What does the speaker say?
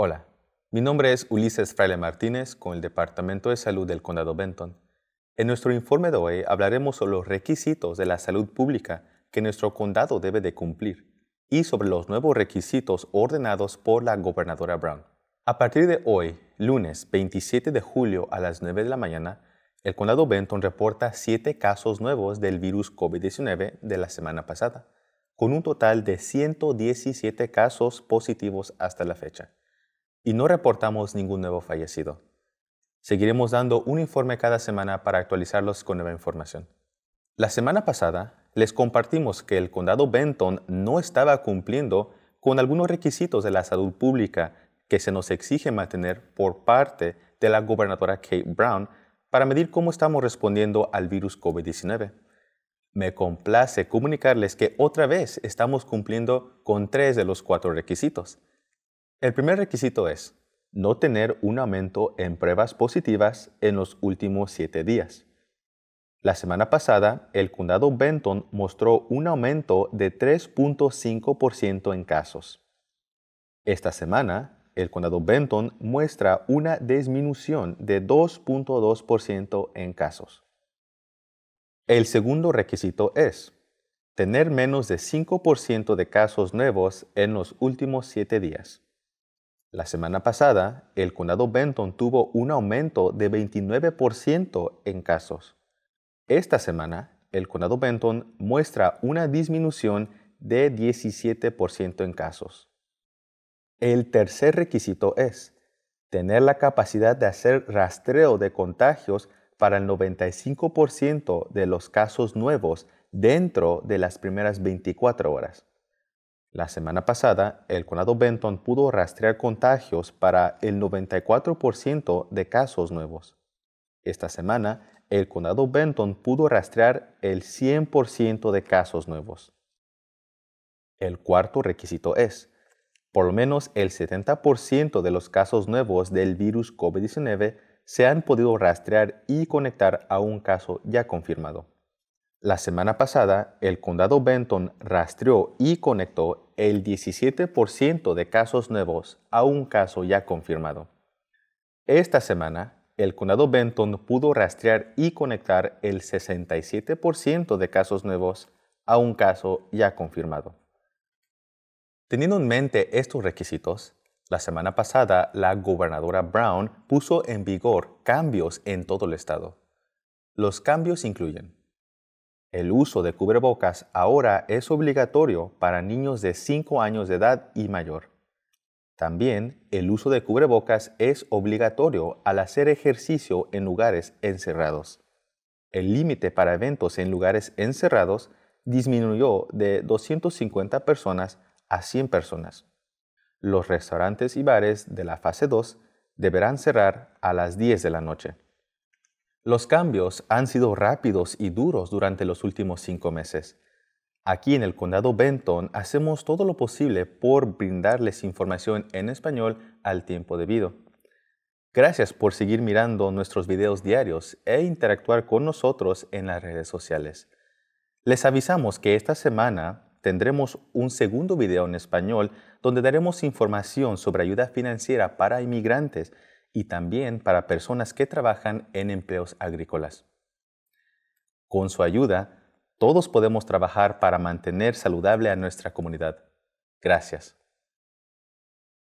Hola, mi nombre es Ulises Fraile Martínez con el Departamento de Salud del Condado Benton. En nuestro informe de hoy hablaremos sobre los requisitos de la salud pública que nuestro condado debe de cumplir y sobre los nuevos requisitos ordenados por la gobernadora Brown. A partir de hoy, lunes 27 de julio a las 9 de la mañana, el condado Benton reporta 7 casos nuevos del virus COVID-19 de la semana pasada, con un total de 117 casos positivos hasta la fecha y no reportamos ningún nuevo fallecido. Seguiremos dando un informe cada semana para actualizarlos con nueva información. La semana pasada les compartimos que el condado Benton no estaba cumpliendo con algunos requisitos de la salud pública que se nos exige mantener por parte de la gobernadora Kate Brown para medir cómo estamos respondiendo al virus COVID-19. Me complace comunicarles que otra vez estamos cumpliendo con tres de los cuatro requisitos. El primer requisito es no tener un aumento en pruebas positivas en los últimos siete días. La semana pasada, el condado Benton mostró un aumento de 3.5% en casos. Esta semana, el condado Benton muestra una disminución de 2.2% en casos. El segundo requisito es tener menos de 5% de casos nuevos en los últimos siete días. La semana pasada, el condado Benton tuvo un aumento de 29% en casos. Esta semana, el condado Benton muestra una disminución de 17% en casos. El tercer requisito es tener la capacidad de hacer rastreo de contagios para el 95% de los casos nuevos dentro de las primeras 24 horas. La semana pasada, el condado Benton pudo rastrear contagios para el 94% de casos nuevos. Esta semana, el condado Benton pudo rastrear el 100% de casos nuevos. El cuarto requisito es, por lo menos el 70% de los casos nuevos del virus COVID-19 se han podido rastrear y conectar a un caso ya confirmado. La semana pasada, el condado Benton rastreó y conectó el 17% de casos nuevos a un caso ya confirmado. Esta semana, el condado Benton pudo rastrear y conectar el 67% de casos nuevos a un caso ya confirmado. Teniendo en mente estos requisitos, la semana pasada la gobernadora Brown puso en vigor cambios en todo el estado. Los cambios incluyen el uso de cubrebocas ahora es obligatorio para niños de 5 años de edad y mayor. También el uso de cubrebocas es obligatorio al hacer ejercicio en lugares encerrados. El límite para eventos en lugares encerrados disminuyó de 250 personas a 100 personas. Los restaurantes y bares de la fase 2 deberán cerrar a las 10 de la noche. Los cambios han sido rápidos y duros durante los últimos cinco meses. Aquí en el condado Benton hacemos todo lo posible por brindarles información en español al tiempo debido. Gracias por seguir mirando nuestros videos diarios e interactuar con nosotros en las redes sociales. Les avisamos que esta semana tendremos un segundo video en español donde daremos información sobre ayuda financiera para inmigrantes y también para personas que trabajan en empleos agrícolas. Con su ayuda, todos podemos trabajar para mantener saludable a nuestra comunidad. Gracias.